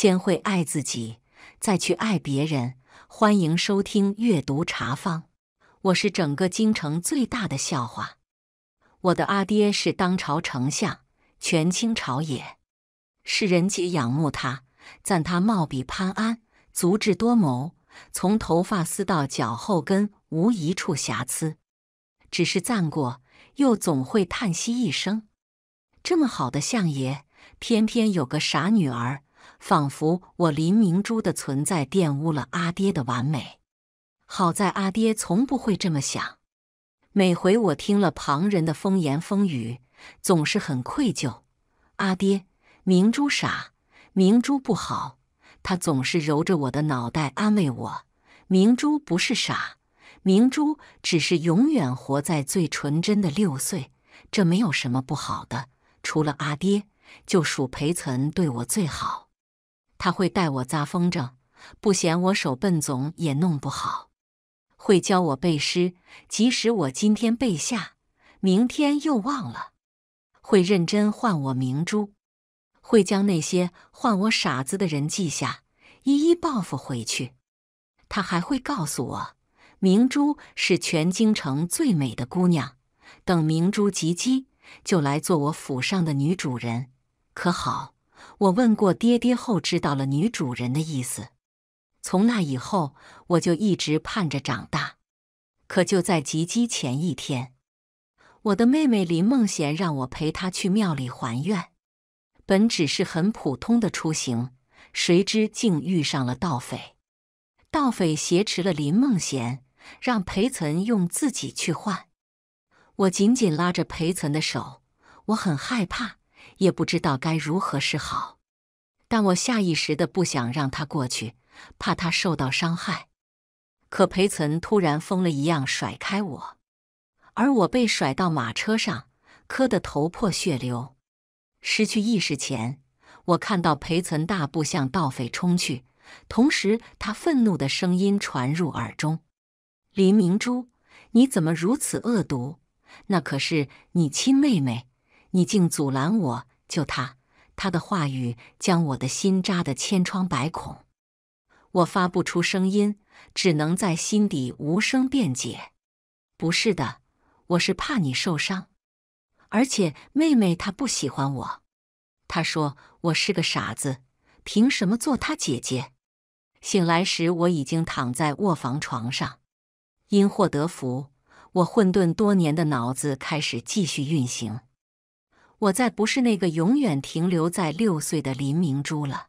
先会爱自己，再去爱别人。欢迎收听阅读茶坊。我是整个京城最大的笑话。我的阿爹是当朝丞相，权倾朝野，世人皆仰慕他，赞他貌比潘安，足智多谋，从头发丝到脚后跟无一处瑕疵。只是赞过，又总会叹息一声：这么好的相爷，偏偏有个傻女儿。仿佛我林明珠的存在玷污了阿爹的完美。好在阿爹从不会这么想。每回我听了旁人的风言风语，总是很愧疚。阿爹，明珠傻，明珠不好。他总是揉着我的脑袋安慰我：“明珠不是傻，明珠只是永远活在最纯真的六岁，这没有什么不好的。除了阿爹，就属裴岑对我最好。”他会带我扎风筝，不嫌我手笨，总也弄不好；会教我背诗，即使我今天背下，明天又忘了；会认真换我明珠，会将那些换我傻子的人记下，一一报复回去。他还会告诉我，明珠是全京城最美的姑娘，等明珠及笄，就来做我府上的女主人，可好？我问过爹爹后，知道了女主人的意思。从那以后，我就一直盼着长大。可就在及笄前一天，我的妹妹林梦贤让我陪她去庙里还愿。本只是很普通的出行，谁知竟遇上了盗匪。盗匪挟持了林梦贤，让裴岑用自己去换。我紧紧拉着裴岑的手，我很害怕。也不知道该如何是好，但我下意识的不想让他过去，怕他受到伤害。可裴岑突然疯了一样甩开我，而我被甩到马车上，磕得头破血流。失去意识前，我看到裴岑大步向盗匪冲去，同时他愤怒的声音传入耳中：“林明珠，你怎么如此恶毒？那可是你亲妹妹，你竟阻拦我！”就他，他的话语将我的心扎得千疮百孔，我发不出声音，只能在心底无声辩解：“不是的，我是怕你受伤，而且妹妹她不喜欢我。”她说：“我是个傻子，凭什么做她姐姐？”醒来时，我已经躺在卧房床上，因祸得福，我混沌多年的脑子开始继续运行。我再不是那个永远停留在六岁的林明珠了，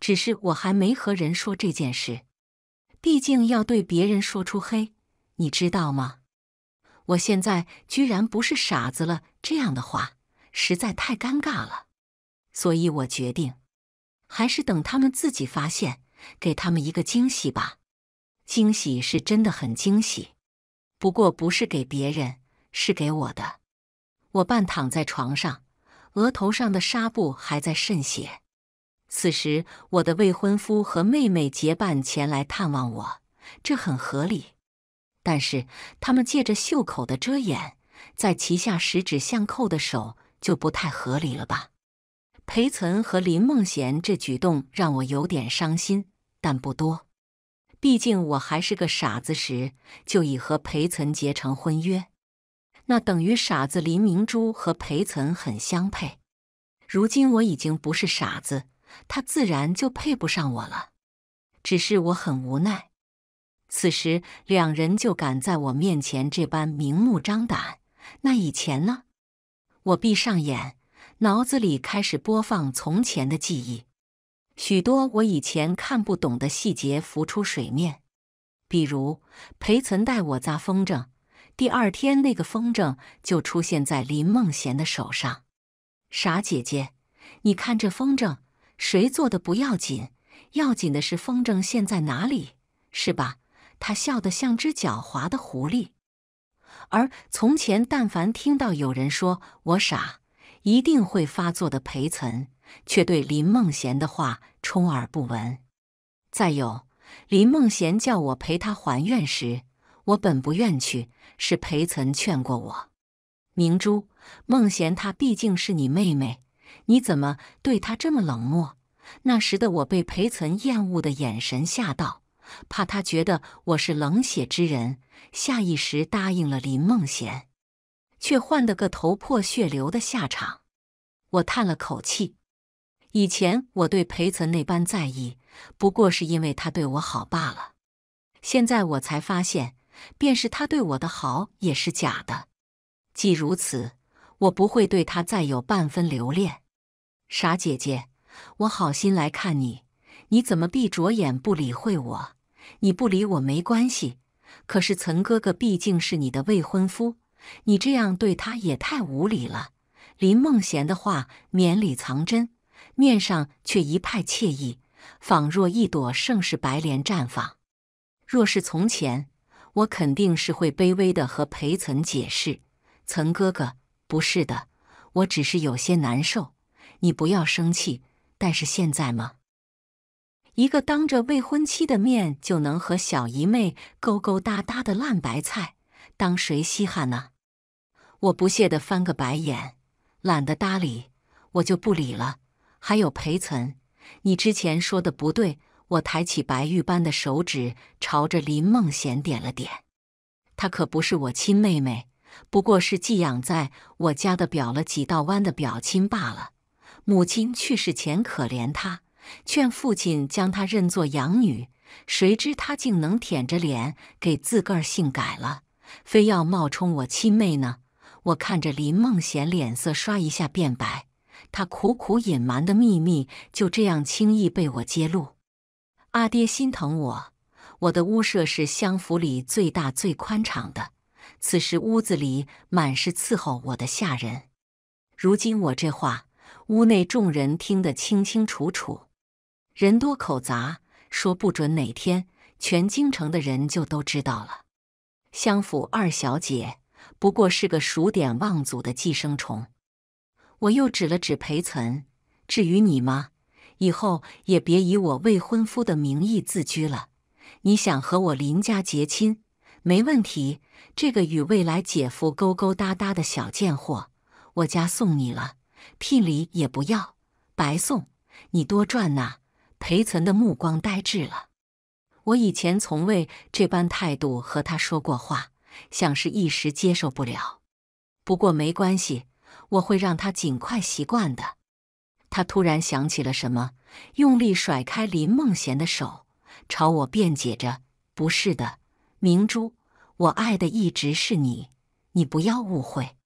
只是我还没和人说这件事。毕竟要对别人说出“黑”，你知道吗？我现在居然不是傻子了，这样的话实在太尴尬了。所以我决定，还是等他们自己发现，给他们一个惊喜吧。惊喜是真的很惊喜，不过不是给别人，是给我的。我半躺在床上，额头上的纱布还在渗血。此时，我的未婚夫和妹妹结伴前来探望我，这很合理。但是，他们借着袖口的遮掩，在其下十指相扣的手就不太合理了吧？裴岑和林梦贤这举动让我有点伤心，但不多。毕竟，我还是个傻子时就已和裴岑结成婚约。那等于傻子林明珠和裴岑很相配。如今我已经不是傻子，他自然就配不上我了。只是我很无奈。此时两人就敢在我面前这般明目张胆，那以前呢？我闭上眼，脑子里开始播放从前的记忆，许多我以前看不懂的细节浮出水面，比如裴岑带我扎风筝。第二天，那个风筝就出现在林梦贤的手上。傻姐姐，你看这风筝，谁做的不要紧，要紧的是风筝现在哪里，是吧？他笑得像只狡猾的狐狸。而从前，但凡听到有人说我傻，一定会发作的。裴岑却对林梦贤的话充耳不闻。再有，林梦贤叫我陪他还愿时。我本不愿去，是裴岑劝过我。明珠，孟贤她毕竟是你妹妹，你怎么对她这么冷漠？那时的我被裴岑厌恶的眼神吓到，怕他觉得我是冷血之人，下意识答应了林孟贤，却换得个头破血流的下场。我叹了口气，以前我对裴岑那般在意，不过是因为他对我好罢了。现在我才发现。便是他对我的好也是假的，既如此，我不会对他再有半分留恋。傻姐姐，我好心来看你，你怎么闭着眼不理会我？你不理我没关系，可是岑哥哥毕竟是你的未婚夫，你这样对他也太无礼了。林梦贤的话绵里藏针，面上却一派惬意，仿若一朵盛世白莲绽放。若是从前。我肯定是会卑微的和裴岑解释，岑哥哥，不是的，我只是有些难受，你不要生气。但是现在嘛，一个当着未婚妻的面就能和小姨妹勾勾搭搭的烂白菜，当谁稀罕呢？我不屑的翻个白眼，懒得搭理，我就不理了。还有裴岑，你之前说的不对。我抬起白玉般的手指，朝着林梦贤点了点。她可不是我亲妹妹，不过是寄养在我家的、表了几道弯的表亲罢了。母亲去世前可怜她，劝父亲将她认作养女，谁知她竟能舔着脸给自个儿姓改了，非要冒充我亲妹呢。我看着林梦贤脸色刷一下变白，她苦苦隐瞒的秘密就这样轻易被我揭露。阿爹心疼我，我的屋舍是乡府里最大最宽敞的。此时屋子里满是伺候我的下人。如今我这话，屋内众人听得清清楚楚。人多口杂，说不准哪天全京城的人就都知道了。乡府二小姐不过是个数典忘祖的寄生虫。我又指了指裴岑，至于你吗？以后也别以我未婚夫的名义自居了。你想和我林家结亲，没问题。这个与未来姐夫勾勾搭搭的小贱货，我家送你了，聘礼也不要，白送。你多赚呐！裴岑的目光呆滞了，我以前从未这般态度和他说过话，像是一时接受不了。不过没关系，我会让他尽快习惯的。他突然想起了什么，用力甩开林梦贤的手，朝我辩解着：“不是的，明珠，我爱的一直是你，你不要误会，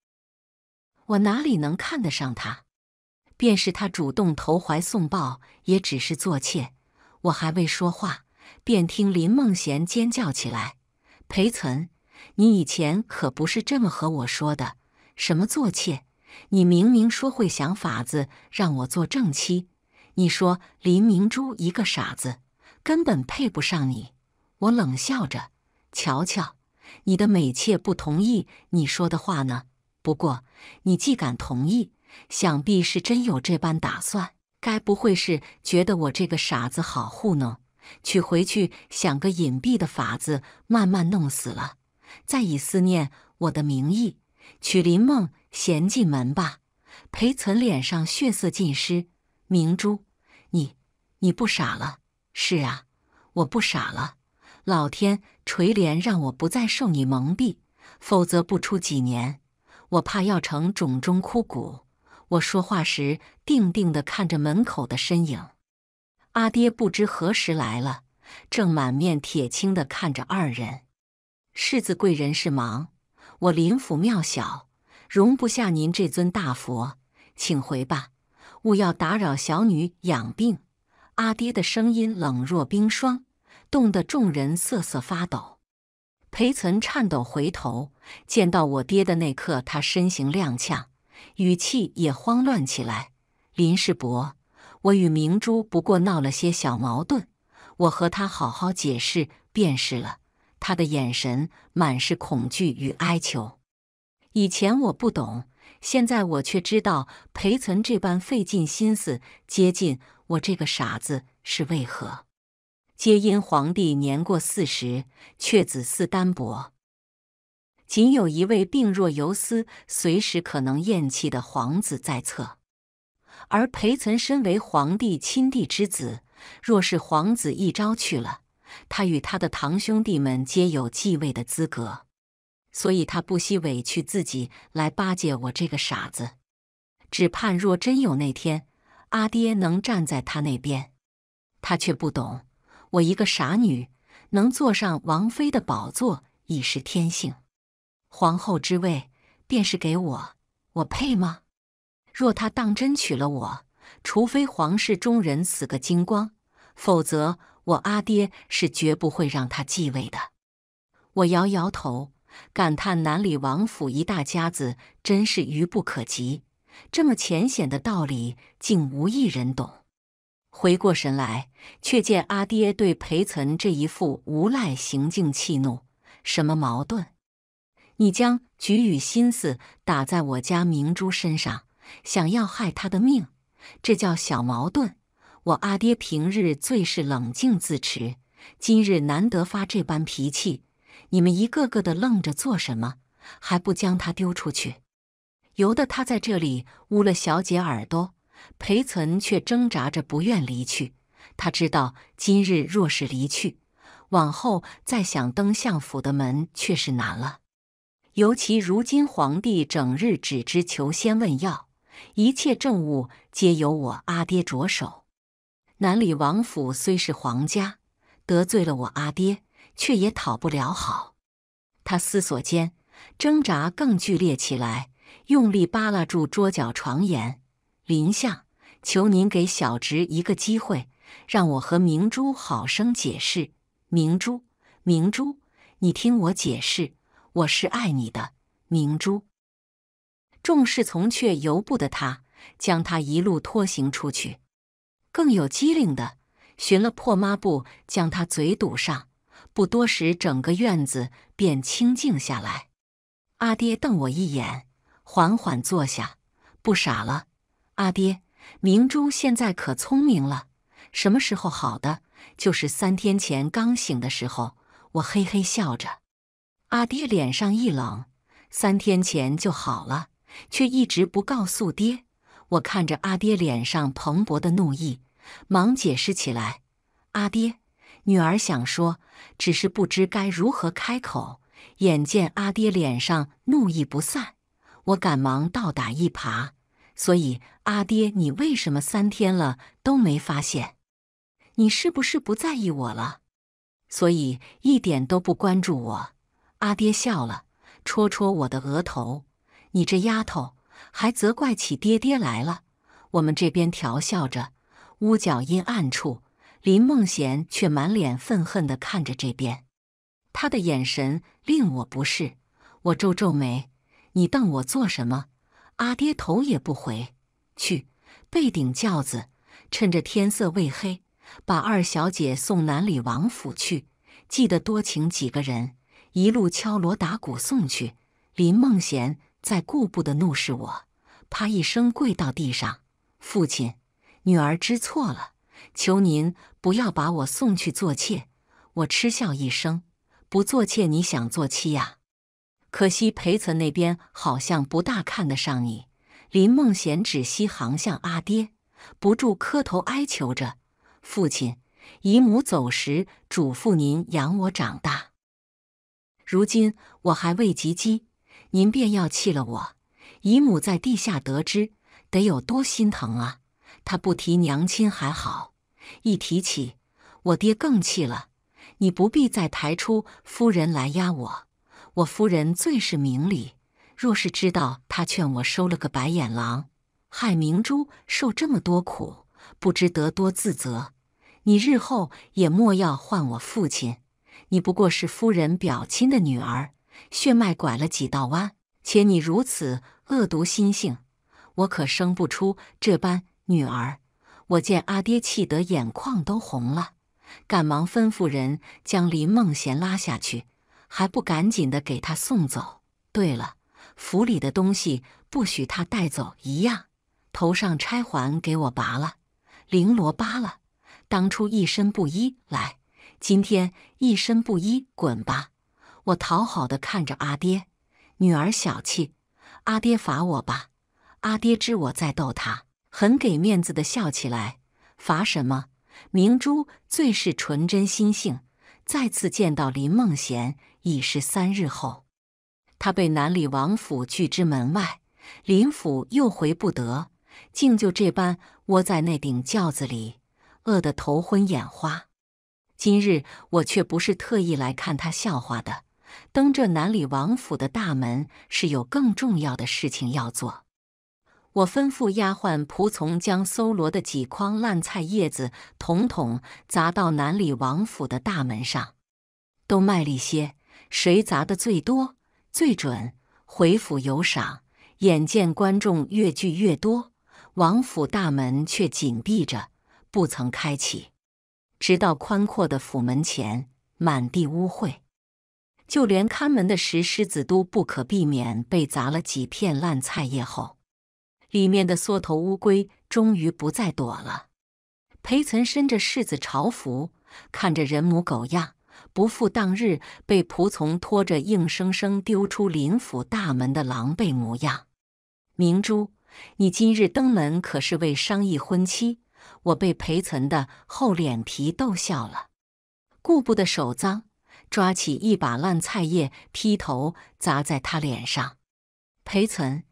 我哪里能看得上他？便是他主动投怀送抱，也只是做妾。”我还未说话，便听林梦贤尖叫起来：“裴岑，你以前可不是这么和我说的，什么做妾？”你明明说会想法子让我做正妻，你说林明珠一个傻子，根本配不上你。我冷笑着，瞧瞧你的美妾不同意你说的话呢。不过你既敢同意，想必是真有这般打算。该不会是觉得我这个傻子好糊弄，娶回去想个隐蔽的法子，慢慢弄死了，再以思念我的名义。娶林梦贤进门吧。裴岑脸上血色尽失。明珠，你你不傻了？是啊，我不傻了。老天垂怜，让我不再受你蒙蔽。否则不出几年，我怕要成冢中枯骨。我说话时，定定地看着门口的身影。阿爹不知何时来了，正满面铁青地看着二人。世子贵人是忙。我林府庙小，容不下您这尊大佛，请回吧，勿要打扰小女养病。阿爹的声音冷若冰霜，冻得众人瑟瑟发抖。裴岑颤抖回头，见到我爹的那刻，他身形踉跄，语气也慌乱起来。林世伯，我与明珠不过闹了些小矛盾，我和他好好解释便是了。他的眼神满是恐惧与哀求。以前我不懂，现在我却知道裴岑这般费尽心思接近我这个傻子是为何。皆因皇帝年过四十，却子嗣单薄，仅有一位病弱游丝，随时可能咽气的皇子在侧。而裴岑身为皇帝亲弟之子，若是皇子一朝去了，他与他的堂兄弟们皆有继位的资格，所以他不惜委屈自己来巴结我这个傻子，只盼若真有那天，阿爹能站在他那边。他却不懂，我一个傻女能坐上王妃的宝座已是天幸，皇后之位便是给我，我配吗？若他当真娶了我，除非皇室中人死个精光，否则。我阿爹是绝不会让他继位的。我摇摇头，感叹南里王府一大家子真是愚不可及，这么浅显的道理竟无一人懂。回过神来，却见阿爹对裴岑这一副无赖行径气怒。什么矛盾？你将举语心思打在我家明珠身上，想要害他的命，这叫小矛盾。我阿爹平日最是冷静自持，今日难得发这般脾气，你们一个个的愣着做什么？还不将他丢出去！由得他在这里捂了小姐耳朵。裴岑却挣扎着不愿离去，他知道今日若是离去，往后再想登相府的门却是难了。尤其如今皇帝整日只知求仙问药，一切政务皆由我阿爹着手。南里王府虽是皇家，得罪了我阿爹，却也讨不了好。他思索间，挣扎更剧烈起来，用力扒拉住桌角、床沿。林相，求您给小侄一个机会，让我和明珠好生解释。明珠，明珠，你听我解释，我是爱你的，明珠。众侍从却由不得他，将他一路拖行出去。更有机灵的，寻了破抹布将他嘴堵上，不多时，整个院子便清静下来。阿爹瞪我一眼，缓缓坐下，不傻了。阿爹，明珠现在可聪明了，什么时候好的？就是三天前刚醒的时候。我嘿嘿笑着，阿爹脸上一冷，三天前就好了，却一直不告诉爹。我看着阿爹脸上蓬勃的怒意，忙解释起来：“阿爹，女儿想说，只是不知该如何开口。眼见阿爹脸上怒意不散，我赶忙倒打一耙：所以阿爹，你为什么三天了都没发现？你是不是不在意我了？所以一点都不关注我？”阿爹笑了，戳戳我的额头：“你这丫头。”还责怪起爹爹来了。我们这边调笑着，屋角阴暗处，林梦贤却满脸愤恨地看着这边。他的眼神令我不适，我皱皱眉：“你瞪我做什么？”阿爹头也不回：“去背顶轿子，趁着天色未黑，把二小姐送南里王府去。记得多请几个人，一路敲锣打鼓送去。”林梦贤。在顾不得怒视我，啪一声跪到地上：“父亲，女儿知错了，求您不要把我送去做妾。”我嗤笑一声：“不做妾，你想做妻呀？”可惜裴岑那边好像不大看得上你。林梦贤只西行向阿爹，不住磕头哀求着：“父亲，姨母走时嘱咐您养我长大，如今我还未及笄。”您便要气了我，姨母在地下得知，得有多心疼啊！她不提娘亲还好，一提起我爹更气了。你不必再抬出夫人来压我，我夫人最是明理，若是知道她劝我收了个白眼狼，害明珠受这么多苦，不知得多自责。你日后也莫要唤我父亲，你不过是夫人表亲的女儿。血脉拐了几道弯，且你如此恶毒心性，我可生不出这般女儿。我见阿爹气得眼眶都红了，赶忙吩咐人将林梦贤拉下去，还不赶紧的给他送走？对了，府里的东西不许他带走一样。头上钗环给我拔了，绫罗扒了，当初一身布衣来，今天一身布衣，滚吧。我讨好的看着阿爹，女儿小气，阿爹罚我吧。阿爹知我在逗他，很给面子的笑起来。罚什么？明珠最是纯真心性。再次见到林梦贤已是三日后，他被南里王府拒之门外，林府又回不得，竟就这般窝在那顶轿子里，饿得头昏眼花。今日我却不是特意来看他笑话的。登这南里王府的大门是有更重要的事情要做。我吩咐丫鬟仆从将搜罗的几筐烂菜叶子统统砸到南里王府的大门上，都卖力些，谁砸的最多最准，回府有赏。眼见观众越聚越多，王府大门却紧闭着，不曾开启，直到宽阔的府门前满地污秽。就连看门的石狮子都不可避免被砸了几片烂菜叶后，里面的缩头乌龟终于不再躲了。裴岑身着世子朝服，看着人模狗样，不复当日被仆从拖着硬生生丢出林府大门的狼狈模样。明珠，你今日登门可是为商议婚期？我被裴岑的厚脸皮逗笑了，顾不得手脏。抓起一把烂菜叶，劈头砸在他脸上。裴岑，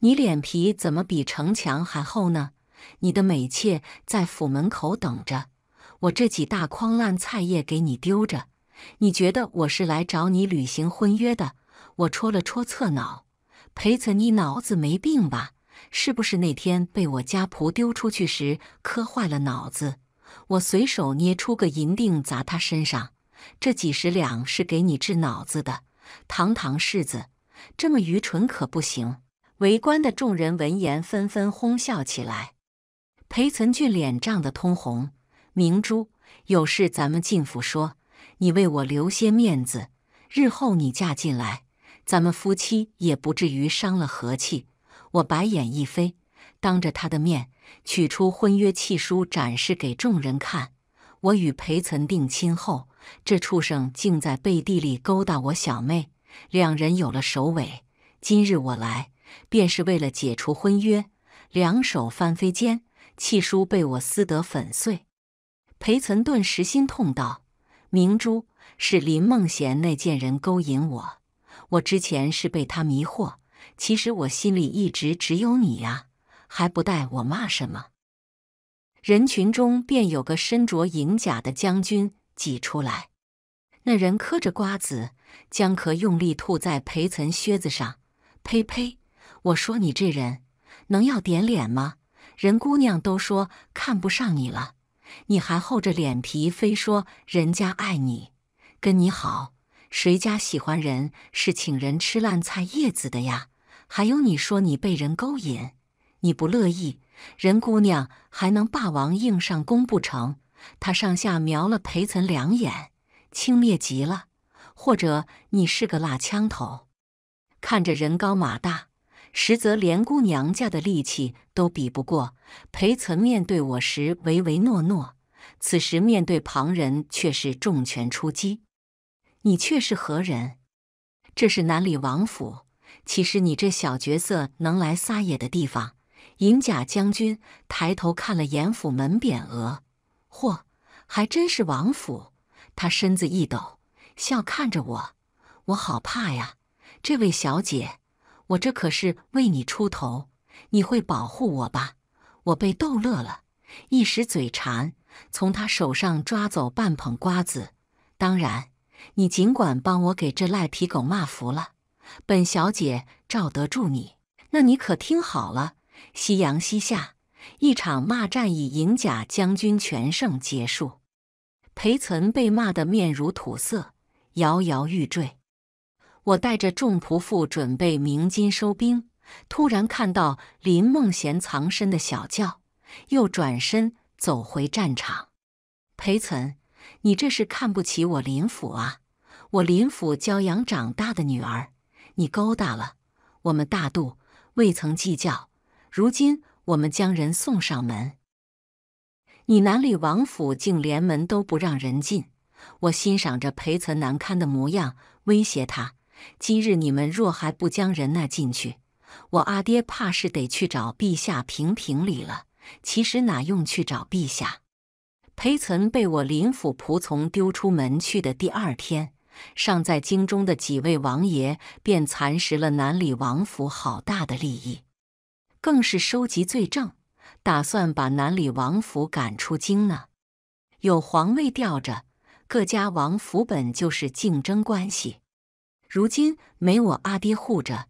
你脸皮怎么比城墙还厚呢？你的美妾在府门口等着，我这几大筐烂菜叶给你丢着。你觉得我是来找你履行婚约的？我戳了戳侧脑，裴岑，你脑子没病吧？是不是那天被我家仆丢出去时磕坏了脑子？我随手捏出个银锭砸他身上。这几十两是给你治脑子的，堂堂世子这么愚蠢可不行。围观的众人闻言纷纷哄笑起来。裴存俊脸涨得通红。明珠，有事咱们进府说，你为我留些面子，日后你嫁进来，咱们夫妻也不至于伤了和气。我白眼一飞，当着他的面取出婚约契书展示给众人看。我与裴存定亲后。这畜生竟在背地里勾搭我小妹，两人有了首尾。今日我来，便是为了解除婚约。两手翻飞间，契书被我撕得粉碎。裴岑顿时心痛道：“明珠是林梦贤那贱人勾引我，我之前是被他迷惑。其实我心里一直只有你呀，还不带我骂什么？”人群中便有个身着银甲的将军。挤出来，那人磕着瓜子，将壳用力吐在裴岑靴子上。呸呸！我说你这人能要点脸吗？人姑娘都说看不上你了，你还厚着脸皮非说人家爱你，跟你好。谁家喜欢人是请人吃烂菜叶子的呀？还有你说你被人勾引，你不乐意，人姑娘还能霸王硬上弓不成？他上下瞄了裴岑两眼，轻蔑极了。或者你是个辣枪头，看着人高马大，实则连姑娘家的力气都比不过。裴岑面对我时唯唯诺诺，此时面对旁人却是重拳出击。你却是何人？这是南里王府。其实你这小角色能来撒野的地方。银甲将军抬头看了眼府门匾额。嚯，还真是王府！他身子一抖，笑看着我，我好怕呀。这位小姐，我这可是为你出头，你会保护我吧？我被逗乐了，一时嘴馋，从他手上抓走半捧瓜子。当然，你尽管帮我给这赖皮狗骂服了，本小姐罩得住你。那你可听好了，夕阳西下。一场骂战以银甲将军全胜结束，裴岑被骂得面如土色，摇摇欲坠。我带着众仆妇准备鸣金收兵，突然看到林梦贤藏身的小轿，又转身走回战场。裴岑，你这是看不起我林府啊？我林府骄养长大的女儿，你勾搭了我们大度，未曾计较，如今。我们将人送上门，你南里王府竟连门都不让人进！我欣赏着裴岑难堪的模样，威胁他：今日你们若还不将人那进去，我阿爹怕是得去找陛下评评理了。其实哪用去找陛下？裴岑被我林府仆从丢出门去的第二天，尚在京中的几位王爷便蚕食了南里王府好大的利益。更是收集罪证，打算把南里王府赶出京呢。有皇位吊着，各家王府本就是竞争关系。如今没我阿爹护着，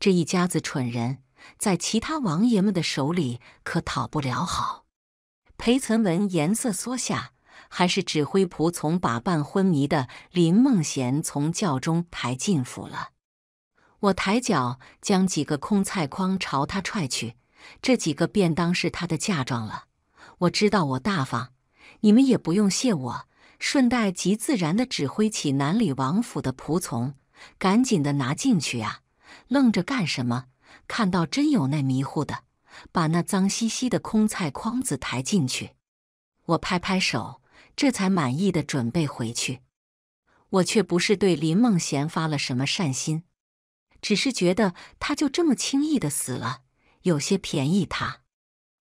这一家子蠢人，在其他王爷们的手里可讨不了好。裴存文颜色缩下，还是指挥仆从把半昏迷的林梦贤从轿中抬进府了。我抬脚将几个空菜筐朝他踹去，这几个便当是他的嫁妆了。我知道我大方，你们也不用谢我。顺带极自然的指挥起南里王府的仆从，赶紧的拿进去啊！愣着干什么？看到真有那迷糊的，把那脏兮兮的空菜筐子抬进去。我拍拍手，这才满意的准备回去。我却不是对林梦贤发了什么善心。只是觉得他就这么轻易的死了，有些便宜他。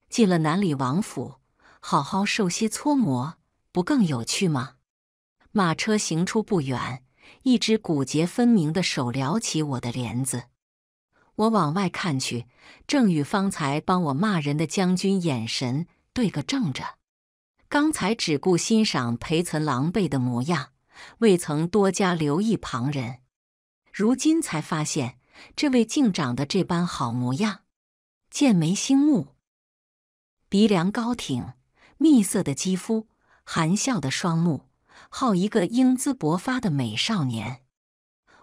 进了南里王府，好好受些搓磨，不更有趣吗？马车行出不远，一只骨节分明的手撩起我的帘子。我往外看去，正与方才帮我骂人的将军眼神对个正着。刚才只顾欣赏裴岑狼狈的模样，未曾多加留意旁人。如今才发现，这位竟长得这般好模样，剑眉星目，鼻梁高挺，蜜色的肌肤，含笑的双目，好一个英姿勃发的美少年！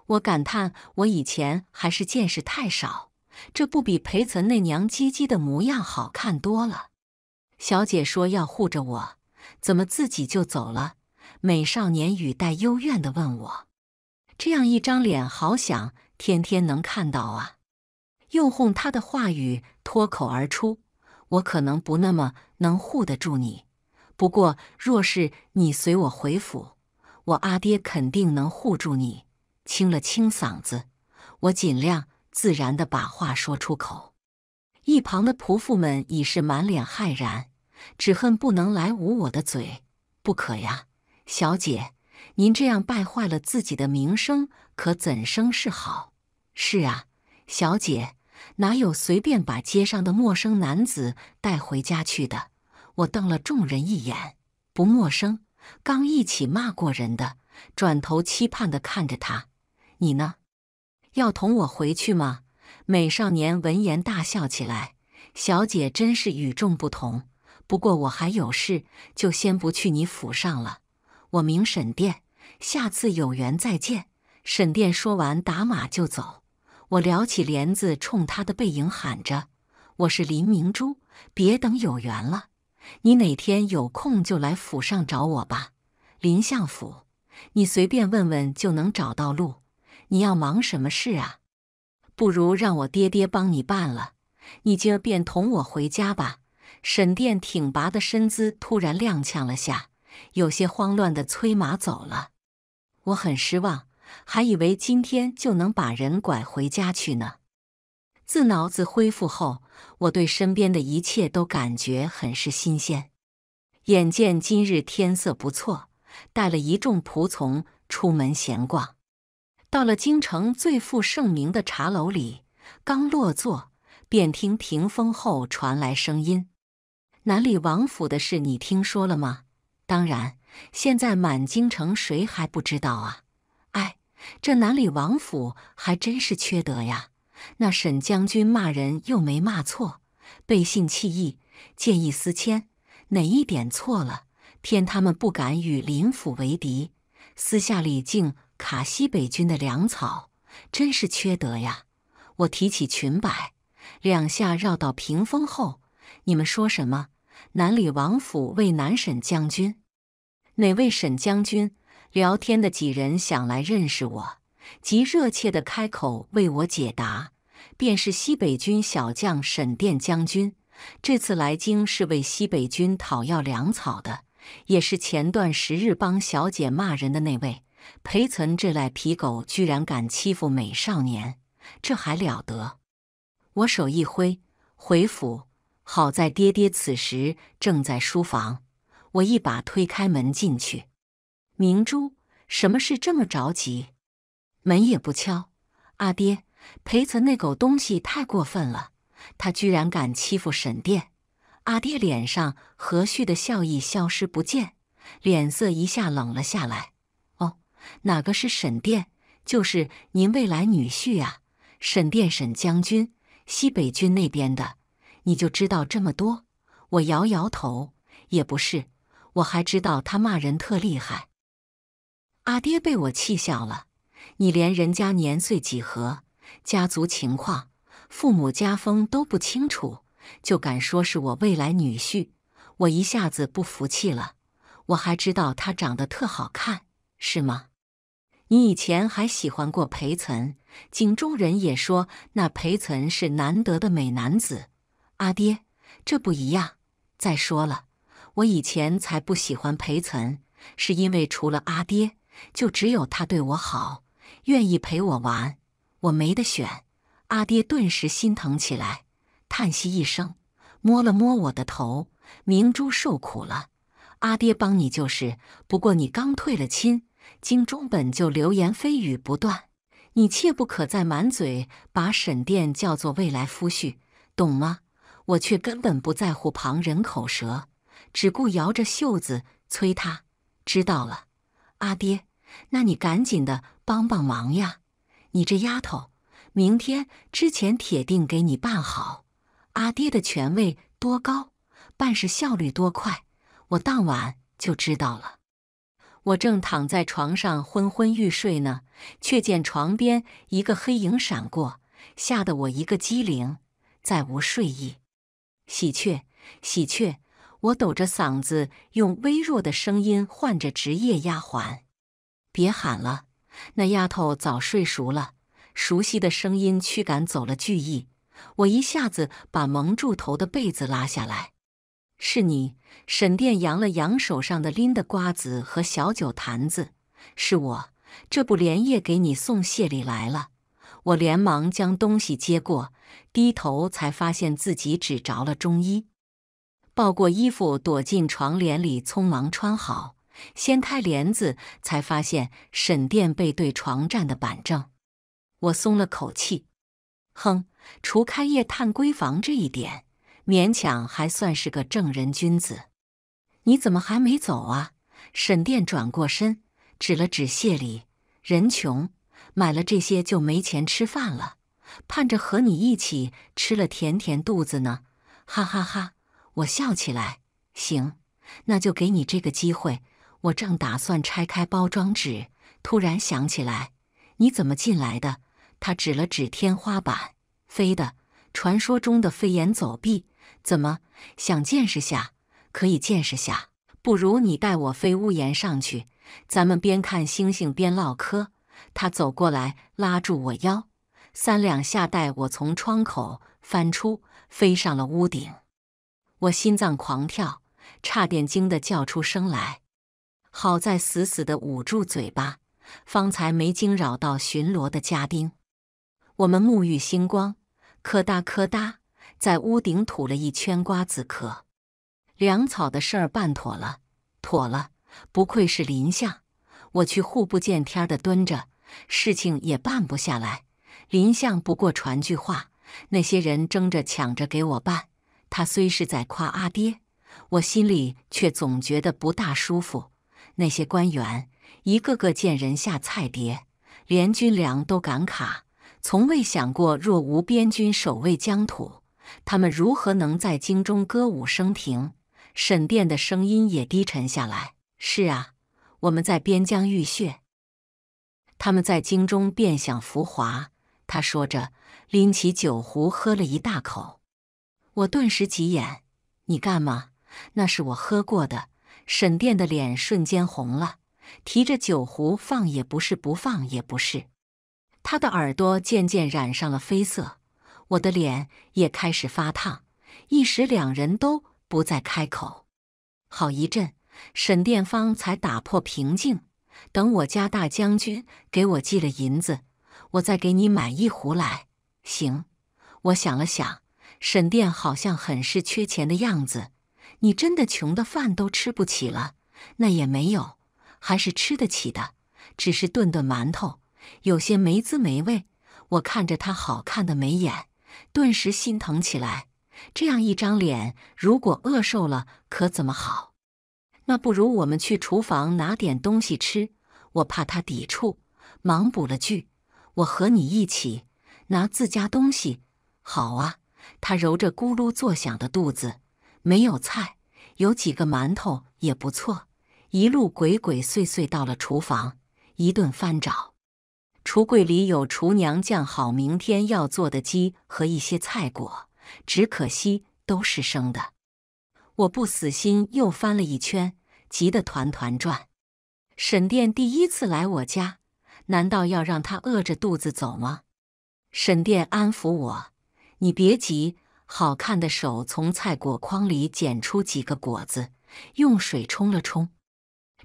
我感叹，我以前还是见识太少，这不比裴岑那娘唧唧的模样好看多了。小姐说要护着我，怎么自己就走了？美少年语带幽怨的问我。这样一张脸，好想天天能看到啊！又哄他的话语脱口而出，我可能不那么能护得住你。不过，若是你随我回府，我阿爹肯定能护住你。清了清嗓子，我尽量自然的把话说出口。一旁的仆妇们已是满脸骇然，只恨不能来捂我的嘴，不可呀，小姐。您这样败坏了自己的名声，可怎生是好？是啊，小姐，哪有随便把街上的陌生男子带回家去的？我瞪了众人一眼，不陌生，刚一起骂过人的，转头期盼地看着他。你呢？要同我回去吗？美少年闻言大笑起来。小姐真是与众不同。不过我还有事，就先不去你府上了。我名沈殿。下次有缘再见。沈殿说完，打马就走。我撩起帘子，冲他的背影喊着：“我是林明珠，别等有缘了。你哪天有空就来府上找我吧。林相府，你随便问问就能找到路。你要忙什么事啊？不如让我爹爹帮你办了。你今儿便同我回家吧。”沈殿挺拔的身姿突然踉跄了下，有些慌乱地催马走了。我很失望，还以为今天就能把人拐回家去呢。自脑子恢复后，我对身边的一切都感觉很是新鲜。眼见今日天色不错，带了一众仆从出门闲逛。到了京城最负盛名的茶楼里，刚落座，便听屏风后传来声音：“南里王府的事，你听说了吗？”“当然。”现在满京城谁还不知道啊？哎，这南里王府还真是缺德呀！那沈将军骂人又没骂错，背信弃义、见异思迁，哪一点错了？偏他们不敢与林府为敌，私下里竟卡西北军的粮草，真是缺德呀！我提起裙摆，两下绕到屏风后，你们说什么？南里王府为南沈将军。哪位沈将军？聊天的几人想来认识我，即热切地开口为我解答，便是西北军小将沈殿将军。这次来京是为西北军讨要粮草的，也是前段时日帮小姐骂人的那位裴岑。这赖皮狗居然敢欺负美少年，这还了得！我手一挥，回府。好在爹爹此时正在书房。我一把推开门进去，明珠，什么事这么着急？门也不敲。阿爹，裴岑那狗东西太过分了，他居然敢欺负沈殿！阿爹脸上和煦的笑意消失不见，脸色一下冷了下来。哦，哪个是沈殿？就是您未来女婿呀，沈殿，沈将军，西北军那边的。你就知道这么多？我摇摇头，也不是。我还知道他骂人特厉害，阿爹被我气笑了。你连人家年岁几何、家族情况、父母家风都不清楚，就敢说是我未来女婿？我一下子不服气了。我还知道他长得特好看，是吗？你以前还喜欢过裴岑，井中人也说那裴岑是难得的美男子。阿爹，这不一样。再说了。我以前才不喜欢裴岑，是因为除了阿爹，就只有他对我好，愿意陪我玩，我没得选。阿爹顿时心疼起来，叹息一声，摸了摸我的头：“明珠受苦了，阿爹帮你就是。不过你刚退了亲，京中本就流言蜚语不断，你切不可再满嘴把沈殿叫做未来夫婿，懂吗？”我却根本不在乎旁人口舌。只顾摇着袖子催他，知道了，阿爹，那你赶紧的帮帮忙呀！你这丫头，明天之前铁定给你办好。阿爹的权位多高，办事效率多快，我当晚就知道了。我正躺在床上昏昏欲睡呢，却见床边一个黑影闪过，吓得我一个激灵，再无睡意。喜鹊，喜鹊！我抖着嗓子，用微弱的声音唤着职业丫鬟：“别喊了，那丫头早睡熟了。”熟悉的声音驱赶走了惧意，我一下子把蒙住头的被子拉下来。“是你？”沈殿扬了扬手上的拎的瓜子和小酒坛子，“是我，这不连夜给你送谢礼来了。”我连忙将东西接过，低头才发现自己只着了中衣。抱过衣服，躲进床帘里，匆忙穿好，掀开帘子，才发现沈殿背对床站的板正。我松了口气，哼，除开业探闺房这一点，勉强还算是个正人君子。你怎么还没走啊？沈殿转过身，指了指谢礼，人穷，买了这些就没钱吃饭了，盼着和你一起吃了，填填肚子呢，哈哈哈。我笑起来，行，那就给你这个机会。我正打算拆开包装纸，突然想起来，你怎么进来的？他指了指天花板，飞的，传说中的飞檐走壁。怎么想见识下？可以见识下。不如你带我飞屋檐上去，咱们边看星星边唠嗑。他走过来，拉住我腰，三两下带我从窗口翻出，飞上了屋顶。我心脏狂跳，差点惊得叫出声来，好在死死的捂住嘴巴，方才没惊扰到巡逻的家丁。我们沐浴星光，磕哒磕哒，在屋顶吐了一圈瓜子壳。粮草的事儿办妥了，妥了。不愧是林相，我去户部见天的蹲着，事情也办不下来。林相不过传句话，那些人争着抢着给我办。他虽是在夸阿爹，我心里却总觉得不大舒服。那些官员一个个见人下菜碟，连军粮都敢卡，从未想过，若无边军守卫疆土，他们如何能在京中歌舞升平？沈殿的声音也低沉下来：“是啊，我们在边疆浴血，他们在京中便享浮华。”他说着，拎起酒壶喝了一大口。我顿时急眼，你干嘛？那是我喝过的。沈殿的脸瞬间红了，提着酒壶放也不是，不放也不是。他的耳朵渐渐染上了绯色，我的脸也开始发烫。一时，两人都不再开口。好一阵，沈殿方才打破平静：“等我家大将军给我寄了银子，我再给你买一壶来。”行，我想了想。沈殿好像很是缺钱的样子，你真的穷的饭都吃不起了？那也没有，还是吃得起的，只是顿顿馒头，有些没滋没味。我看着他好看的眉眼，顿时心疼起来。这样一张脸，如果饿瘦了，可怎么好？那不如我们去厨房拿点东西吃。我怕他抵触，忙补了句：“我和你一起拿自家东西。”好啊。他揉着咕噜作响的肚子，没有菜，有几个馒头也不错。一路鬼鬼祟祟到了厨房，一顿翻找，橱柜里有厨娘酱好明天要做的鸡和一些菜果，只可惜都是生的。我不死心，又翻了一圈，急得团团转。沈殿第一次来我家，难道要让他饿着肚子走吗？沈殿安抚我。你别急，好看的手从菜果筐里捡出几个果子，用水冲了冲。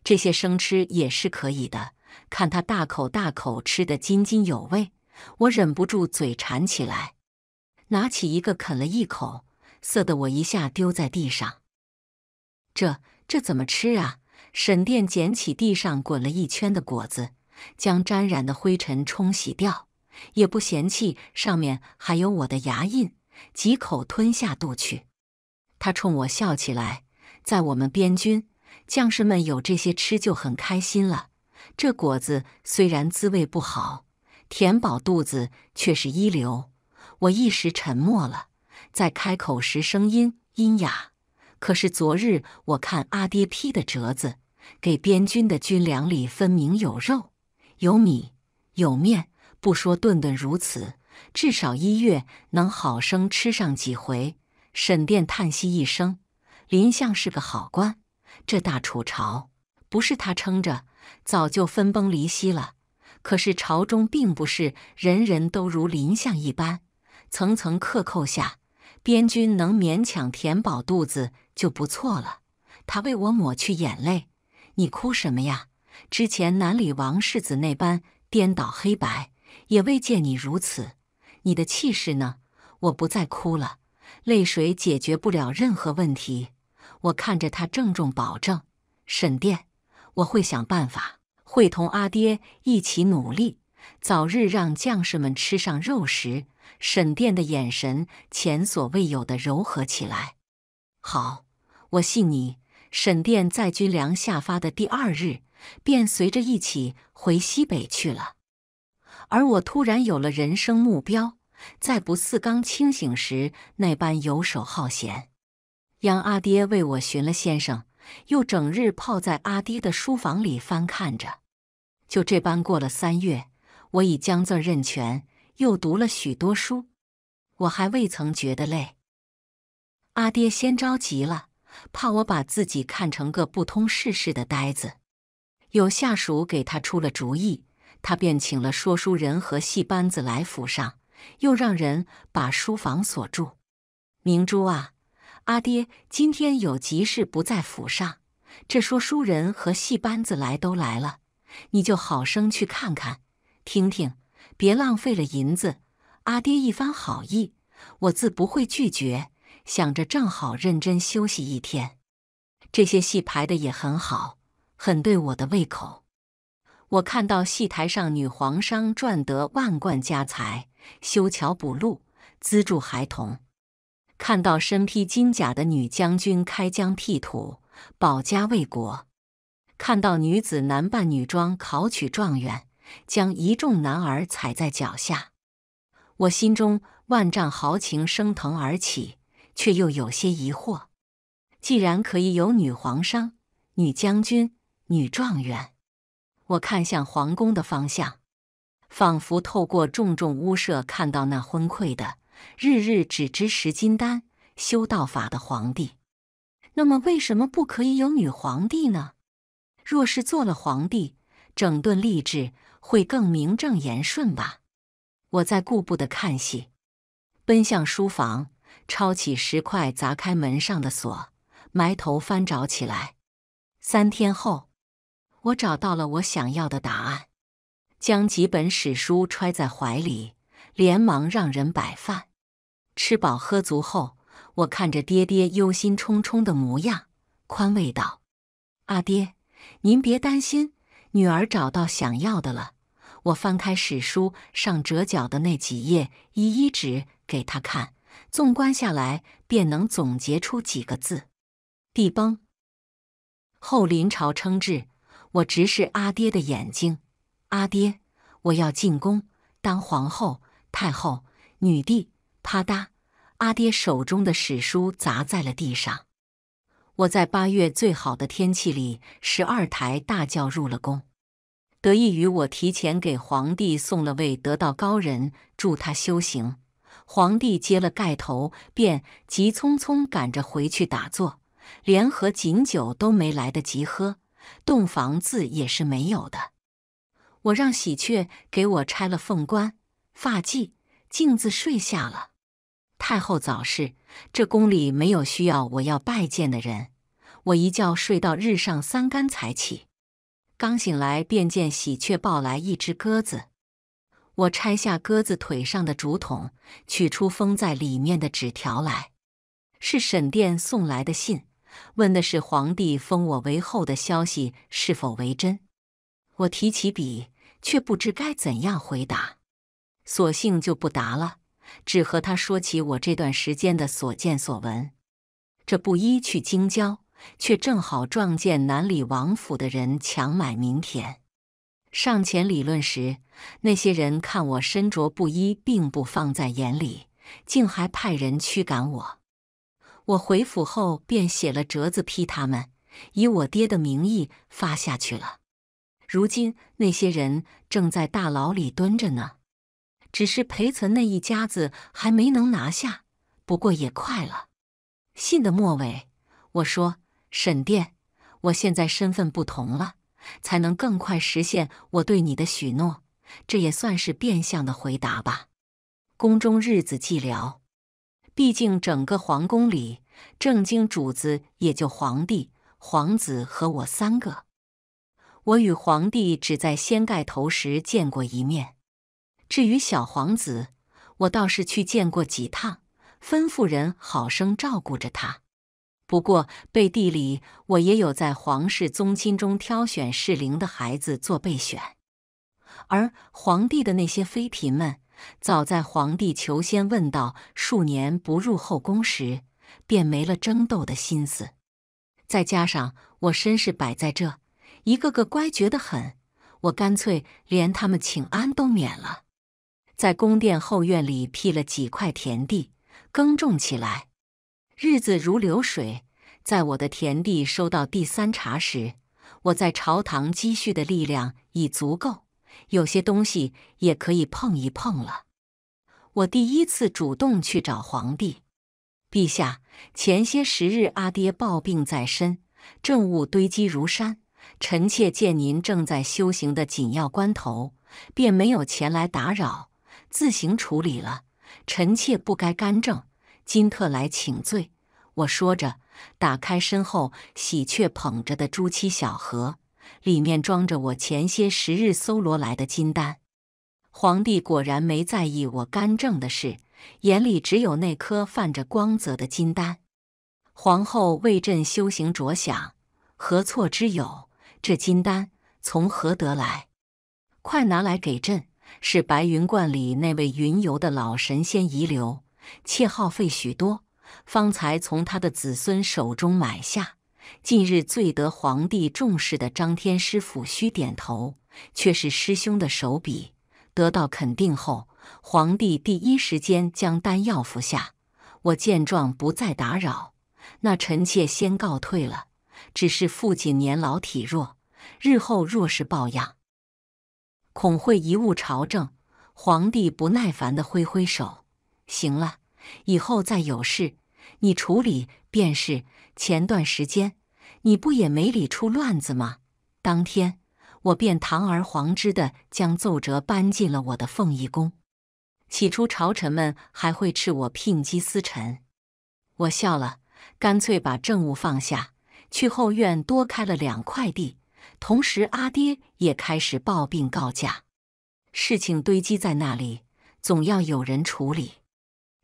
这些生吃也是可以的。看他大口大口吃的津津有味，我忍不住嘴馋起来，拿起一个啃了一口，涩得我一下丢在地上。这这怎么吃啊？沈殿捡起地上滚了一圈的果子，将沾染的灰尘冲洗掉。也不嫌弃上面还有我的牙印，几口吞下肚去。他冲我笑起来，在我们边军将士们有这些吃就很开心了。这果子虽然滋味不好，填饱肚子却是一流。我一时沉默了，在开口时声音阴哑。可是昨日我看阿爹批的折子，给边军的军粮里分明有肉，有米，有面。不说顿顿如此，至少一月能好生吃上几回。沈殿叹息一声：“林相是个好官，这大楚朝不是他撑着，早就分崩离析了。可是朝中并不是人人都如林相一般，层层克扣下，边军能勉强填饱肚子就不错了。”他为我抹去眼泪：“你哭什么呀？之前南里王世子那般颠倒黑白。”也未见你如此，你的气势呢？我不再哭了，泪水解决不了任何问题。我看着他郑重保证：“沈殿，我会想办法，会同阿爹一起努力，早日让将士们吃上肉食。”沈殿的眼神前所未有的柔和起来。好，我信你。沈殿在军粮下发的第二日，便随着一起回西北去了。而我突然有了人生目标，再不似刚清醒时那般游手好闲。杨阿爹为我寻了先生，又整日泡在阿爹的书房里翻看着。就这般过了三月，我已将字认全，又读了许多书，我还未曾觉得累。阿爹先着急了，怕我把自己看成个不通世事的呆子，有下属给他出了主意。他便请了说书人和戏班子来府上，又让人把书房锁住。明珠啊，阿爹今天有急事不在府上，这说书人和戏班子来都来了，你就好生去看看、听听，别浪费了银子。阿爹一番好意，我自不会拒绝。想着正好认真休息一天，这些戏排的也很好，很对我的胃口。我看到戏台上女皇商赚得万贯家财，修桥补路，资助孩童；看到身披金甲的女将军开疆辟土，保家卫国；看到女子男扮女装考取状元，将一众男儿踩在脚下。我心中万丈豪情升腾而起，却又有些疑惑：既然可以有女皇商、女将军、女状元。我看向皇宫的方向，仿佛透过重重屋舍看到那昏聩的、日日只知食金丹修道法的皇帝。那么，为什么不可以有女皇帝呢？若是做了皇帝，整顿吏治会更名正言顺吧？我在顾不得看戏，奔向书房，抄起石块砸开门上的锁，埋头翻找起来。三天后。我找到了我想要的答案，将几本史书揣在怀里，连忙让人摆饭。吃饱喝足后，我看着爹爹忧心忡忡的模样，宽慰道：“阿爹，您别担心，女儿找到想要的了。”我翻开史书上折角的那几页，一一指给他看。纵观下来，便能总结出几个字：地崩。后临朝称制。我直视阿爹的眼睛，阿爹，我要进宫当皇后、太后、女帝！啪嗒，阿爹手中的史书砸在了地上。我在八月最好的天气里，十二抬大轿入了宫，得益于我提前给皇帝送了位得道高人助他修行。皇帝接了盖头，便急匆匆赶着回去打坐，连和锦酒都没来得及喝。洞房字也是没有的。我让喜鹊给我拆了凤冠、发髻、镜子，睡下了。太后早逝，这宫里没有需要我要拜见的人。我一觉睡到日上三竿才起，刚醒来便见喜鹊抱来一只鸽子。我拆下鸽子腿上的竹筒，取出封在里面的纸条来，是沈殿送来的信。问的是皇帝封我为后的消息是否为真？我提起笔，却不知该怎样回答，索性就不答了，只和他说起我这段时间的所见所闻。这布衣去京郊，却正好撞见南里王府的人强买民田，上前理论时，那些人看我身着布衣，并不放在眼里，竟还派人驱赶我。我回府后便写了折子批他们，以我爹的名义发下去了。如今那些人正在大牢里蹲着呢，只是裴存那一家子还没能拿下，不过也快了。信的末尾我说：“沈殿，我现在身份不同了，才能更快实现我对你的许诺。这也算是变相的回答吧。宫中日子寂寥。”毕竟，整个皇宫里正经主子也就皇帝、皇子和我三个。我与皇帝只在掀盖头时见过一面，至于小皇子，我倒是去见过几趟，吩咐人好生照顾着他。不过背地里，我也有在皇室宗亲中挑选适龄的孩子做备选，而皇帝的那些妃嫔们。早在皇帝求仙问道数年不入后宫时，便没了争斗的心思。再加上我身世摆在这，一个个乖觉得很，我干脆连他们请安都免了。在宫殿后院里辟了几块田地，耕种起来。日子如流水，在我的田地收到第三茬时，我在朝堂积蓄的力量已足够。有些东西也可以碰一碰了。我第一次主动去找皇帝，陛下。前些时日，阿爹抱病在身，政务堆积如山。臣妾见您正在修行的紧要关头，便没有前来打扰，自行处理了。臣妾不该干政，今特来请罪。我说着，打开身后喜鹊捧着的朱漆小盒。里面装着我前些时日搜罗来的金丹。皇帝果然没在意我干政的事，眼里只有那颗泛着光泽的金丹。皇后为朕修行着想，何错之有？这金丹从何得来？快拿来给朕！是白云观里那位云游的老神仙遗留，且耗费许多，方才从他的子孙手中买下。近日最得皇帝重视的张天师抚须点头，却是师兄的手笔。得到肯定后，皇帝第一时间将丹药服下。我见状不再打扰，那臣妾先告退了。只是父亲年老体弱，日后若是抱恙，恐会贻误朝政。皇帝不耐烦地挥挥手：“行了，以后再有事你处理便是。”前段时间。你不也没理出乱子吗？当天我便堂而皇之的将奏折搬进了我的凤仪宫。起初朝臣们还会斥我聘姬司晨，我笑了，干脆把政务放下，去后院多开了两块地。同时阿爹也开始抱病告假，事情堆积在那里，总要有人处理。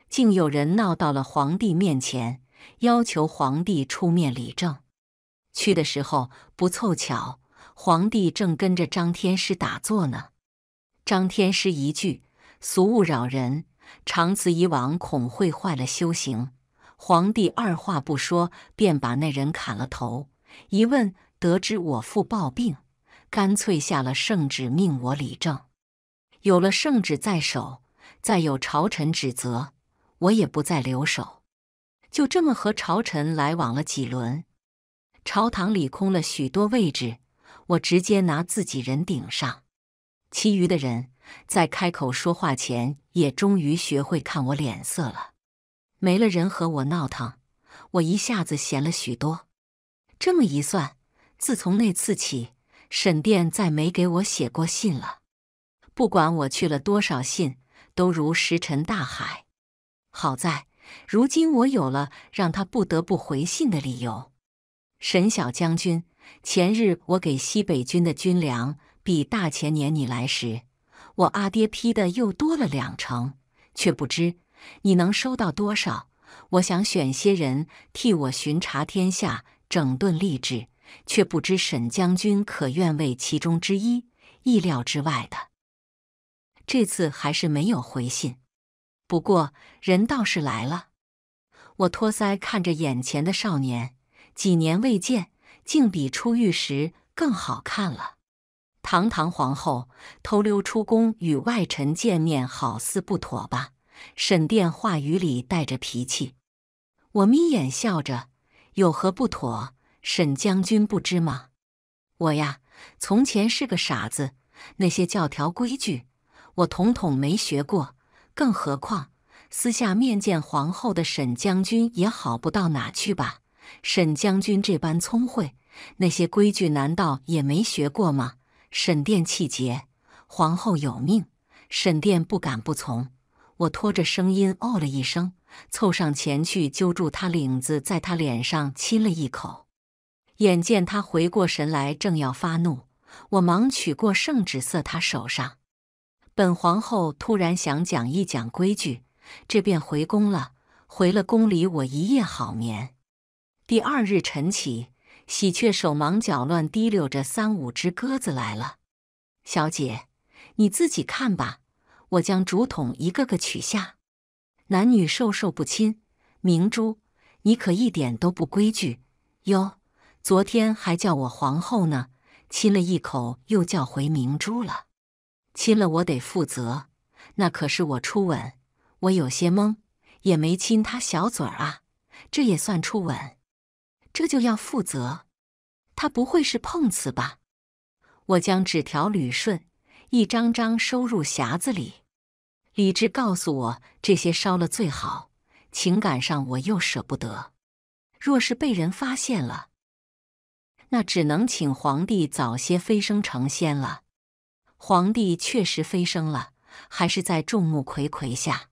竟有人闹到了皇帝面前，要求皇帝出面理政。去的时候不凑巧，皇帝正跟着张天师打坐呢。张天师一句“俗物扰人，长此以往恐会坏了修行”，皇帝二话不说便把那人砍了头。一问得知我父暴病，干脆下了圣旨命我理政。有了圣旨在手，再有朝臣指责，我也不再留手。就这么和朝臣来往了几轮。朝堂里空了许多位置，我直接拿自己人顶上。其余的人在开口说话前，也终于学会看我脸色了。没了人和我闹腾，我一下子闲了许多。这么一算，自从那次起，沈殿再没给我写过信了。不管我去了多少信，都如石沉大海。好在如今我有了让他不得不回信的理由。沈小将军，前日我给西北军的军粮比大前年你来时，我阿爹批的又多了两成，却不知你能收到多少。我想选些人替我巡查天下，整顿吏治，却不知沈将军可愿为其中之一？意料之外的，这次还是没有回信，不过人倒是来了。我托腮看着眼前的少年。几年未见，竟比出狱时更好看了。堂堂皇后偷溜出宫与外臣见面，好似不妥吧？沈殿话语里带着脾气。我眯眼笑着，有何不妥？沈将军不知吗？我呀，从前是个傻子，那些教条规矩，我统统没学过。更何况私下面见皇后的沈将军也好不到哪去吧。沈将军这般聪慧，那些规矩难道也没学过吗？沈殿气节，皇后有命，沈殿不敢不从。我拖着声音哦了一声，凑上前去揪住他领子，在他脸上亲了一口。眼见他回过神来，正要发怒，我忙取过圣旨塞他手上。本皇后突然想讲一讲规矩，这便回宫了。回了宫里，我一夜好眠。第二日晨起，喜鹊手忙脚乱提溜着三五只鸽子来了。小姐，你自己看吧，我将竹筒一个个取下。男女授受不亲，明珠，你可一点都不规矩哟！昨天还叫我皇后呢，亲了一口又叫回明珠了。亲了我得负责，那可是我初吻。我有些懵，也没亲她小嘴儿啊，这也算初吻？这就要负责，他不会是碰瓷吧？我将纸条捋顺，一张张收入匣子里。理智告诉我，这些烧了最好；情感上，我又舍不得。若是被人发现了，那只能请皇帝早些飞升成仙了。皇帝确实飞升了，还是在众目睽睽下。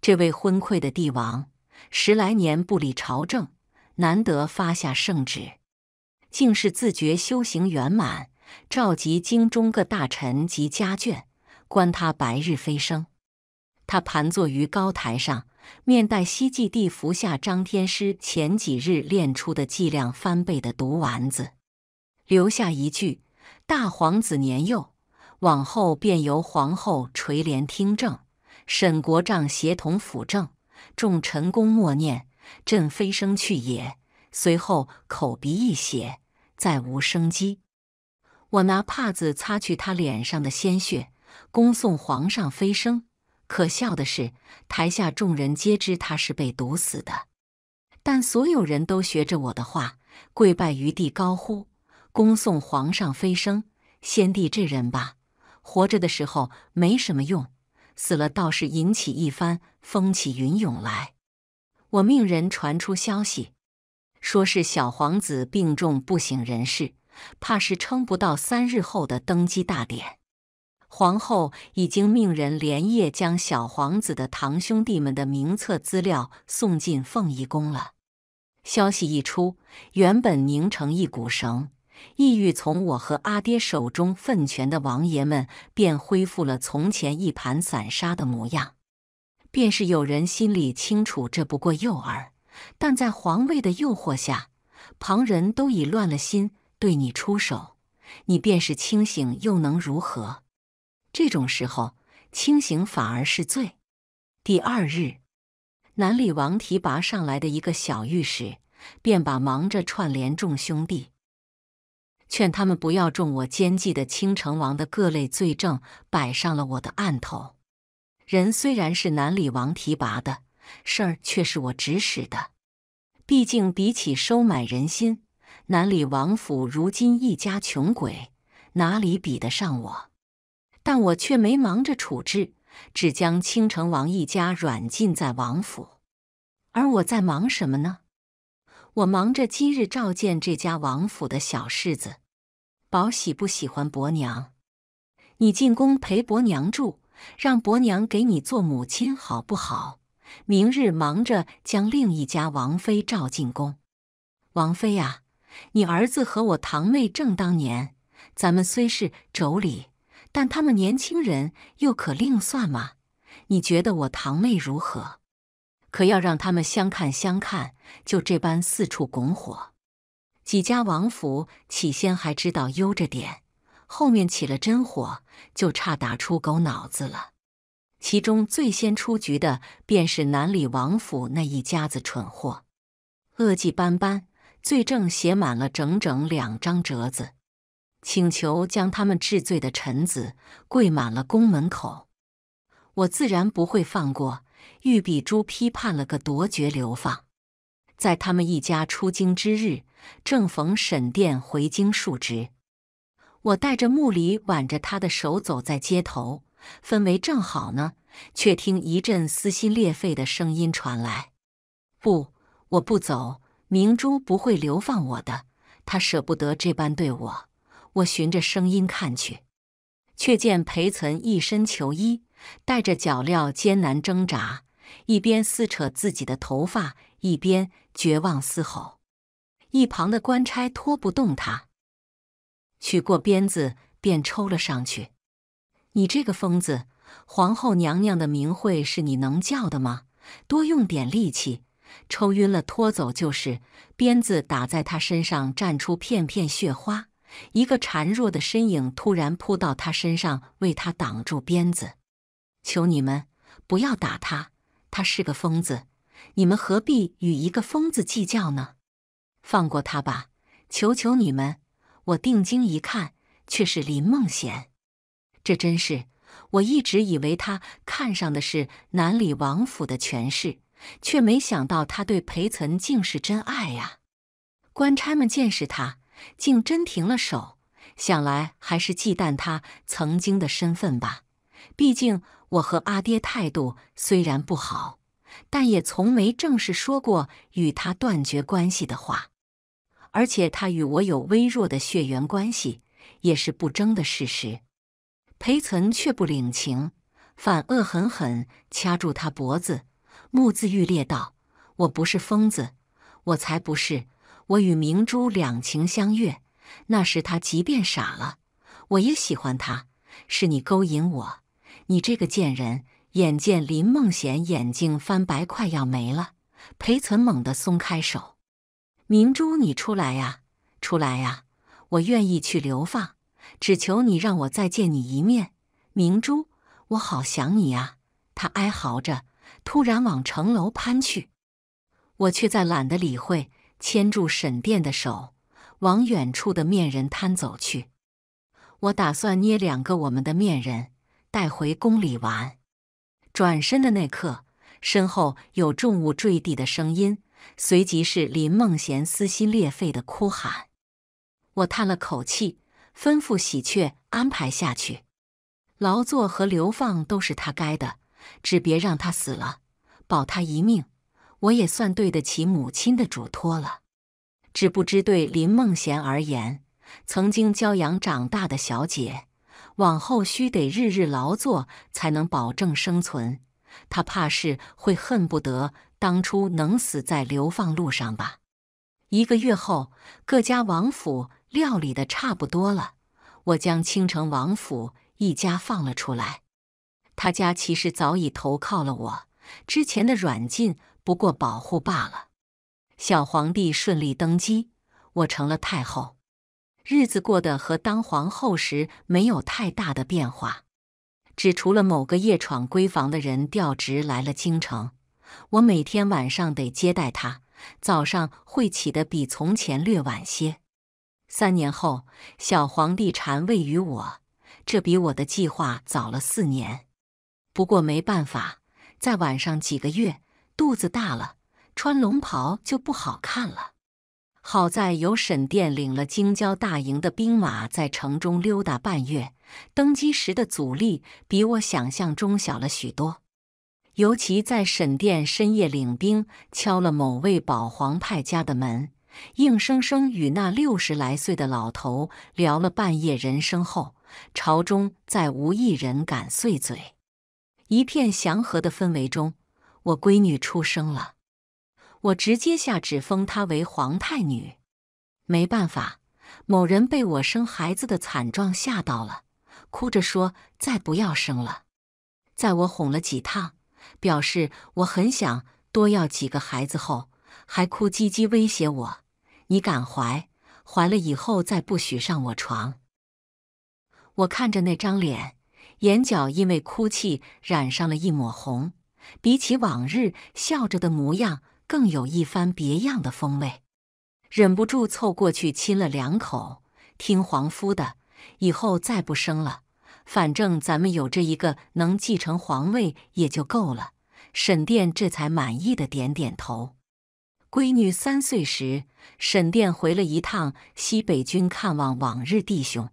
这位昏聩的帝王，十来年不理朝政。难得发下圣旨，竟是自觉修行圆满，召集京中各大臣及家眷，观他白日飞升。他盘坐于高台上面，带希冀地服下张天师前几日炼出的剂量翻倍的毒丸子，留下一句：“大皇子年幼，往后便由皇后垂帘听政，沈国丈协同辅政。”众臣公默念。朕飞升去也。随后口鼻溢血，再无生机。我拿帕子擦去他脸上的鲜血，恭送皇上飞升。可笑的是，台下众人皆知他是被毒死的，但所有人都学着我的话，跪拜于地，高呼“恭送皇上飞升”。先帝这人吧，活着的时候没什么用，死了倒是引起一番风起云涌来。我命人传出消息，说是小皇子病重不省人事，怕是撑不到三日后的登基大典。皇后已经命人连夜将小皇子的堂兄弟们的名册资料送进凤仪宫了。消息一出，原本拧成一股绳、意欲从我和阿爹手中分权的王爷们，便恢复了从前一盘散沙的模样。便是有人心里清楚，这不过诱饵，但在皇位的诱惑下，旁人都已乱了心，对你出手，你便是清醒又能如何？这种时候，清醒反而是罪。第二日，南礼王提拔上来的一个小御史，便把忙着串联众兄弟，劝他们不要中我奸计的青城王的各类罪证摆上了我的案头。人虽然是南里王提拔的，事儿却是我指使的。毕竟比起收买人心，南里王府如今一家穷鬼，哪里比得上我？但我却没忙着处置，只将青城王一家软禁在王府。而我在忙什么呢？我忙着今日召见这家王府的小世子，宝喜不喜欢伯娘？你进宫陪伯娘住。让伯娘给你做母亲好不好？明日忙着将另一家王妃召进宫。王妃啊，你儿子和我堂妹正当年，咱们虽是妯娌，但他们年轻人又可另算嘛。你觉得我堂妹如何？可要让他们相看相看，就这般四处拱火。几家王府起先还知道悠着点。后面起了真火，就差打出狗脑子了。其中最先出局的，便是南里王府那一家子蠢货，恶迹斑斑，罪证写满了整整两张折子。请求将他们治罪的臣子，跪满了宫门口。我自然不会放过，玉璧珠批判了个夺爵流放。在他们一家出京之日，正逢沈殿回京述职。我带着木犁挽着他的手走在街头，氛围正好呢，却听一阵撕心裂肺的声音传来。不，我不走！明珠不会流放我的，他舍不得这般对我。我循着声音看去，却见裴岑一身囚衣，戴着脚镣，艰难挣扎，一边撕扯自己的头发，一边绝望嘶吼。一旁的官差拖不动他。取过鞭子，便抽了上去。你这个疯子，皇后娘娘的名讳是你能叫的吗？多用点力气，抽晕了拖走就是。鞭子打在他身上，绽出片片血花。一个孱弱的身影突然扑到他身上，为他挡住鞭子。求你们不要打他，他是个疯子，你们何必与一个疯子计较呢？放过他吧，求求你们。我定睛一看，却是林梦贤。这真是我一直以为他看上的是南里王府的权势，却没想到他对裴岑竟是真爱呀！官差们见识他，竟真停了手。想来还是忌惮他曾经的身份吧。毕竟我和阿爹态度虽然不好，但也从没正式说过与他断绝关系的话。而且他与我有微弱的血缘关系，也是不争的事实。裴岑却不领情，反恶狠狠掐住他脖子，目眦欲裂道：“我不是疯子，我才不是！我与明珠两情相悦。那时他即便傻了，我也喜欢他。是你勾引我，你这个贱人！”眼见林梦贤眼睛翻白，快要没了，裴岑猛地松开手。明珠，你出来呀！出来呀！我愿意去流放，只求你让我再见你一面。明珠，我好想你啊！他哀嚎着，突然往城楼攀去。我却在懒得理会，牵住沈殿的手，往远处的面人摊走去。我打算捏两个我们的面人带回宫里玩。转身的那刻，身后有重物坠地的声音。随即是林梦贤撕心裂肺的哭喊，我叹了口气，吩咐喜鹊安排下去。劳作和流放都是他该的，只别让他死了，保他一命，我也算对得起母亲的嘱托了。只不知对林梦贤而言，曾经骄养长大的小姐，往后须得日日劳作才能保证生存，他怕是会恨不得。当初能死在流放路上吧。一个月后，各家王府料理的差不多了，我将清城王府一家放了出来。他家其实早已投靠了我，之前的软禁不过保护罢了。小皇帝顺利登基，我成了太后，日子过得和当皇后时没有太大的变化，只除了某个夜闯闺房的人调职来了京城。我每天晚上得接待他，早上会起得比从前略晚些。三年后，小皇帝禅位于我，这比我的计划早了四年。不过没办法，在晚上几个月，肚子大了，穿龙袍就不好看了。好在有沈殿领了京郊大营的兵马，在城中溜达半月，登基时的阻力比我想象中小了许多。尤其在沈殿深夜领兵敲了某位保皇派家的门，硬生生与那六十来岁的老头聊了半夜人生后，朝中再无一人敢碎嘴，一片祥和的氛围中，我闺女出生了，我直接下旨封她为皇太女。没办法，某人被我生孩子的惨状吓到了，哭着说再不要生了。在我哄了几趟。表示我很想多要几个孩子，后还哭唧唧威胁我：“你敢怀？怀了以后再不许上我床。”我看着那张脸，眼角因为哭泣染上了一抹红，比起往日笑着的模样，更有一番别样的风味，忍不住凑过去亲了两口。听皇夫的，以后再不生了。反正咱们有这一个能继承皇位也就够了。沈殿这才满意的点点头。闺女三岁时，沈殿回了一趟西北军看望往日弟兄，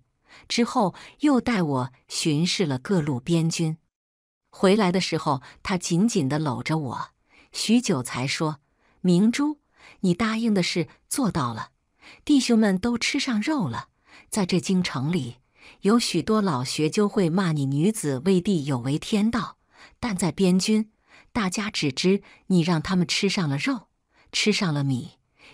之后又带我巡视了各路边军。回来的时候，他紧紧地搂着我，许久才说：“明珠，你答应的事做到了，弟兄们都吃上肉了，在这京城里。”有许多老学究会骂你女子为帝有违天道，但在边军，大家只知你让他们吃上了肉，吃上了米，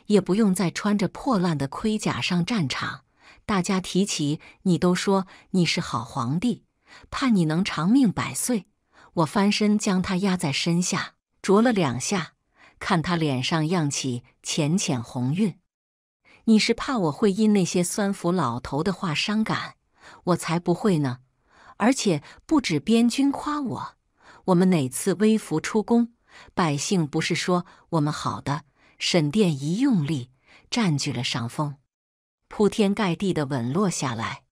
也不用再穿着破烂的盔甲上战场。大家提起你，都说你是好皇帝，盼你能长命百岁。我翻身将他压在身下，啄了两下，看他脸上漾起浅浅红晕。你是怕我会因那些酸腐老头的话伤感？我才不会呢！而且不止边军夸我，我们哪次微服出宫，百姓不是说我们好的？沈殿一用力，占据了上风，铺天盖地的稳落下来。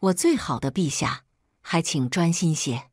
我最好的陛下，还请专心些。